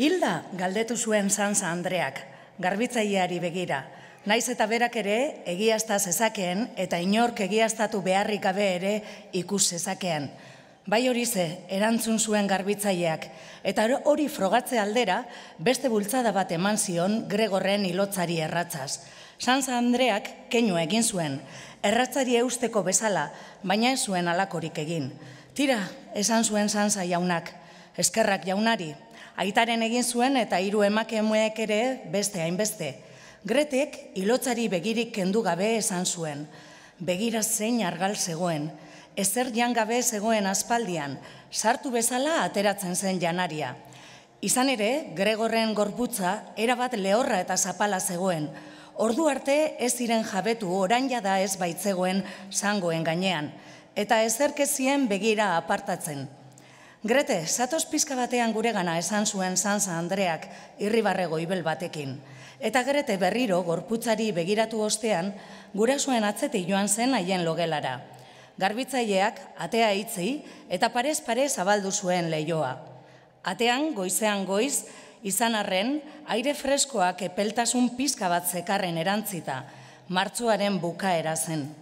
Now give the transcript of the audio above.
Hilda galdetu zuen Sansa Andreak, garbitzaileari begira, naiz eta berak ere egiazta zezakeen eta inork egiaztatu beharrik gabe ere ikus zezakeen. Bai hori ze, erantzun zuen garbitzaileak, eta hori frogatze aldera beste bultzada bat eman zion Gregorren ilotzari erratzaz. Sansa Andreak keinu egin zuen, erratzari eusteko bezala, baina ez zuen alakorik egin. Tira, esan zuen Sansa jaunak, eskerrak jaunari, aitaren egin zuen eta hiru emakemuek ere beste hainbeste. Gretek ilotzari begirik kendu gabe esan zuen. Begira zein argal zegoen. Ezer jan gabe zegoen aspaldian, sartu bezala ateratzen zen janaria. Izan ere, Gregorren gorputza erabat lehorra eta zapala zegoen. Ordu arte ez ziren jabetu orain jada ez baitzegoen zangoen gainean. Eta ezerkezien begira apartatzen. Grete, zatoz pizka batean guregana esan zuen Sansa Andreak irribarrego ibel batekin. Eta grete berriro gorputzari begiratu ostean, gure zuen atzeti joan zen haien logelara. Garbitzaileak atea itzi eta parez parez zabaldu zuen lehioa. Atean, goizean goiz, izan arren, aire freskoak epeltasun pizka bat zekarren erantzita, martzuaren bukaera zen.